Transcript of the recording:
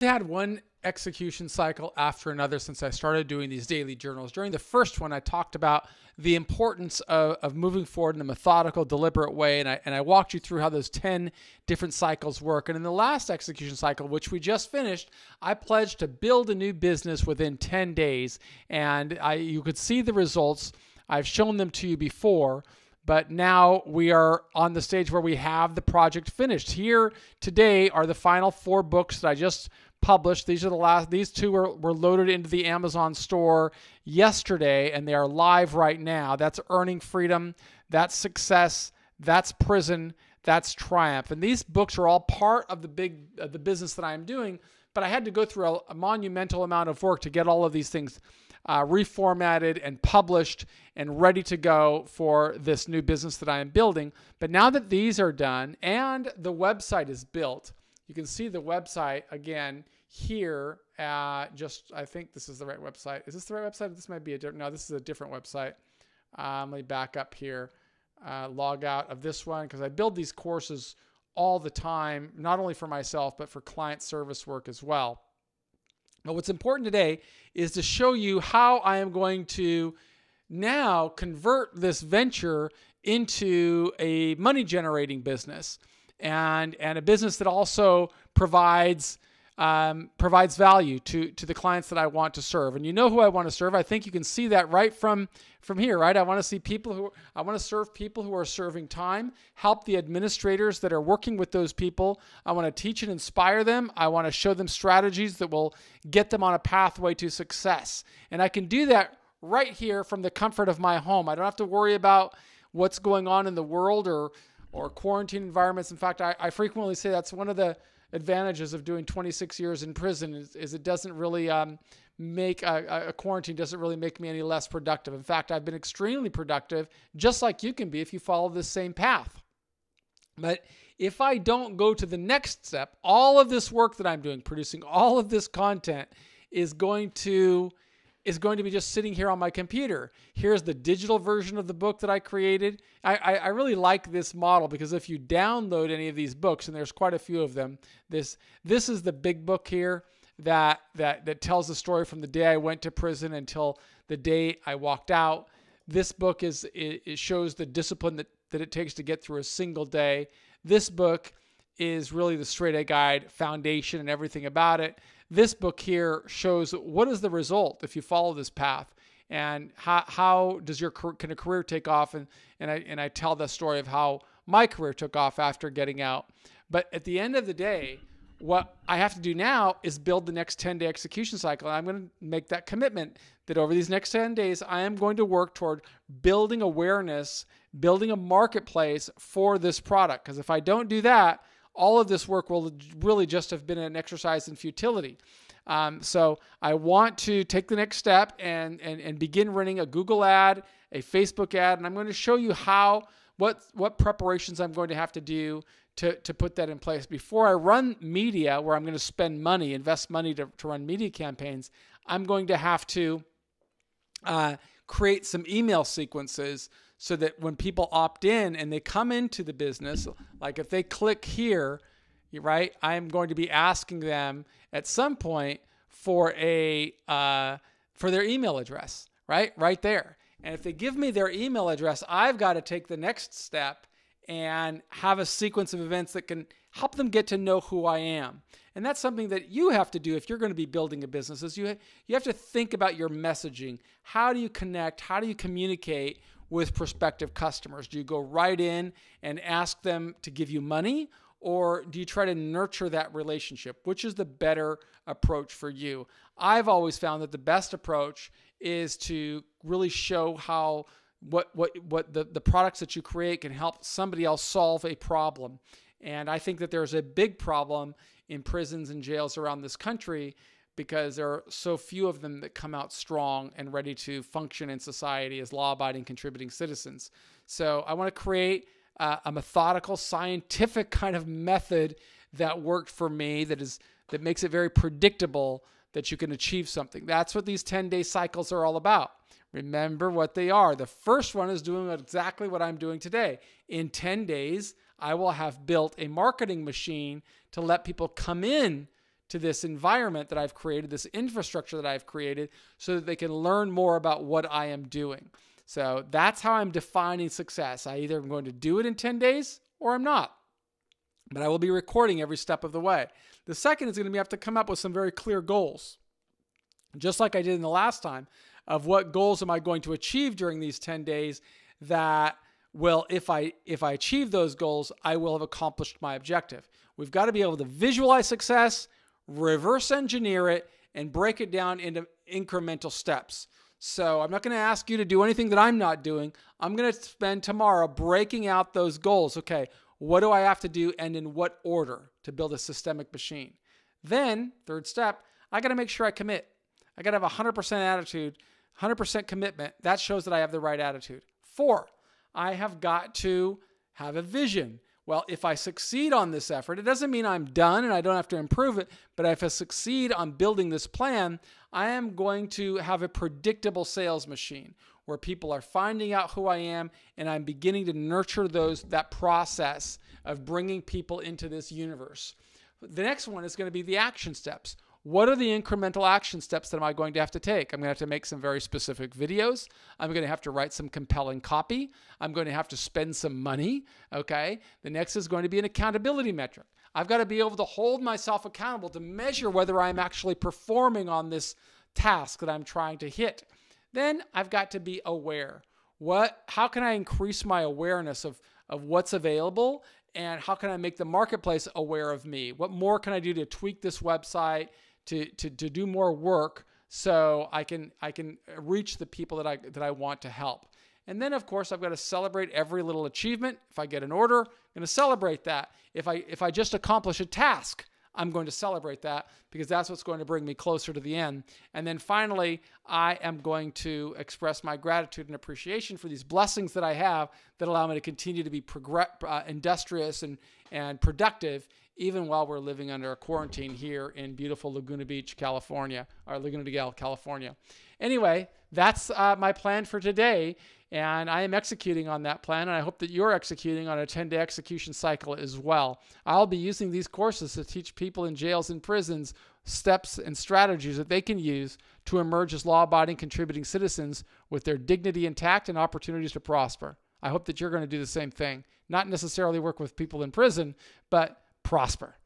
They had one execution cycle after another since I started doing these daily journals. During the first one, I talked about the importance of, of moving forward in a methodical, deliberate way, and I, and I walked you through how those 10 different cycles work. And in the last execution cycle, which we just finished, I pledged to build a new business within 10 days, and I, you could see the results. I've shown them to you before. But now we are on the stage where we have the project finished. Here today are the final four books that I just published. These are the last, these two were, were loaded into the Amazon store yesterday and they are live right now. That's Earning Freedom, that's Success, that's Prison, that's Triumph. And these books are all part of the big, uh, the business that I'm doing. But I had to go through a, a monumental amount of work to get all of these things uh, reformatted and published and ready to go for this new business that I am building. But now that these are done and the website is built, you can see the website again here. At just I think this is the right website. Is this the right website? This might be a different. No, this is a different website. Um, let me back up here. Uh, log out of this one because I build these courses all the time, not only for myself, but for client service work as well. Now, what's important today is to show you how I am going to now convert this venture into a money generating business and, and a business that also provides um, provides value to to the clients that I want to serve. And you know who I want to serve. I think you can see that right from from here, right? I want to see people who I want to serve people who are serving time, help the administrators that are working with those people. I want to teach and inspire them. I want to show them strategies that will get them on a pathway to success. And I can do that right here from the comfort of my home. I don't have to worry about what's going on in the world or or quarantine environments. In fact, I, I frequently say that's one of the advantages of doing 26 years in prison is, is it doesn't really um, make a, uh, uh, a, quarantine doesn't really make me any less productive. In fact, I've been extremely productive, just like you can be if you follow the same path. But if I don't go to the next step, all of this work that I'm doing, producing all of this content, is going to is going to be just sitting here on my computer. Here's the digital version of the book that I created. I, I, I, really like this model because if you download any of these books, and there's quite a few of them, this this is the big book here that that that tells the story from the day I went to prison until the day I walked out. This book is it, it shows the discipline that, that it takes to get through a single day. This book is really the straight A guide foundation and everything about it this book here shows what is the result if you follow this path and how, how does your can a career take off and and I and I tell the story of how my career took off after getting out but at the end of the day what I have to do now is build the next 10 day execution cycle and I'm going to make that commitment that over these next 10 days I am going to work toward building awareness building a marketplace for this product because if I don't do that all of this work will really just have been an exercise in futility. Um, so I want to take the next step and, and, and begin running a Google ad, a Facebook ad, and I'm going to show you how what what preparations I'm going to have to do to, to put that in place. Before I run media where I'm going to spend money, invest money to, to run media campaigns, I'm going to have to uh, create some email sequences so that when people opt in and they come into the business, like if they click here, right, I'm going to be asking them at some point for a uh, for their email address, right, right there. And if they give me their email address, I've got to take the next step and have a sequence of events that can help them get to know who I am. And that's something that you have to do if you're going to be building a business is you, you have to think about your messaging. How do you connect? How do you communicate with prospective customers? Do you go right in and ask them to give you money? Or do you try to nurture that relationship? Which is the better approach for you? I've always found that the best approach is to really show how what what what the, the products that you create can help somebody else solve a problem and I think that there's a big problem in prisons and jails around this country because there are so few of them that come out strong and ready to function in society as law abiding, contributing citizens. So I want to create uh, a methodical, scientific kind of method that worked for me that is that makes it very predictable that you can achieve something. That's what these 10 day cycles are all about. Remember what they are. The first one is doing exactly what I'm doing today. In 10 days, I will have built a marketing machine to let people come in to this environment that I've created, this infrastructure that I've created, so that they can learn more about what I am doing. So that's how I'm defining success. I either am going to do it in 10 days or I'm not. But I will be recording every step of the way. The second is going to be have to come up with some very clear goals, just like I did in the last time, of what goals am I going to achieve during these 10 days that well, if I if I achieve those goals, I will have accomplished my objective. We've got to be able to visualize success, reverse engineer it, and break it down into incremental steps. So I'm not going to ask you to do anything that I'm not doing. I'm going to spend tomorrow breaking out those goals. Okay, what do I have to do and in what order to build a systemic machine? Then, third step, I got to make sure I commit. I got to have 100% attitude, 100% commitment. That shows that I have the right attitude. Four, I have got to have a vision. Well, if I succeed on this effort, it doesn't mean I'm done and I don't have to improve it, but if I succeed on building this plan, I am going to have a predictable sales machine where people are finding out who I am and I'm beginning to nurture those that process of bringing people into this universe. The next one is going to be the action steps what are the incremental action steps that am I going to have to take? I'm going to have to make some very specific videos. I'm going to have to write some compelling copy. I'm going to have to spend some money. Okay. The next is going to be an accountability metric. I've got to be able to hold myself accountable to measure whether I'm actually performing on this task that I'm trying to hit. Then I've got to be aware. What how can I increase my awareness of of what's available and how can I make the marketplace aware of me? What more can I do to tweak this website? to, to, to do more work so I can I can reach the people that I that I want to help. And then of course I've got to celebrate every little achievement. If I get an order, I'm going to celebrate that. If I if I just accomplish a task, I'm going to celebrate that because that's what's going to bring me closer to the end. And then finally, I am going to express my gratitude and appreciation for these blessings that I have that allow me to continue to be progress, uh, industrious and, and productive even while we're living under a quarantine here in beautiful Laguna Beach, California, or Laguna Niguel, California. Anyway, that's uh, my plan for today. And I am executing on that plan, and I hope that you're executing on a 10 day execution cycle as well. I'll be using these courses to teach people in jails and prisons steps and strategies that they can use to emerge as law abiding contributing citizens with their dignity intact and opportunities to prosper. I hope that you're going to do the same thing. Not necessarily work with people in prison, but prosper.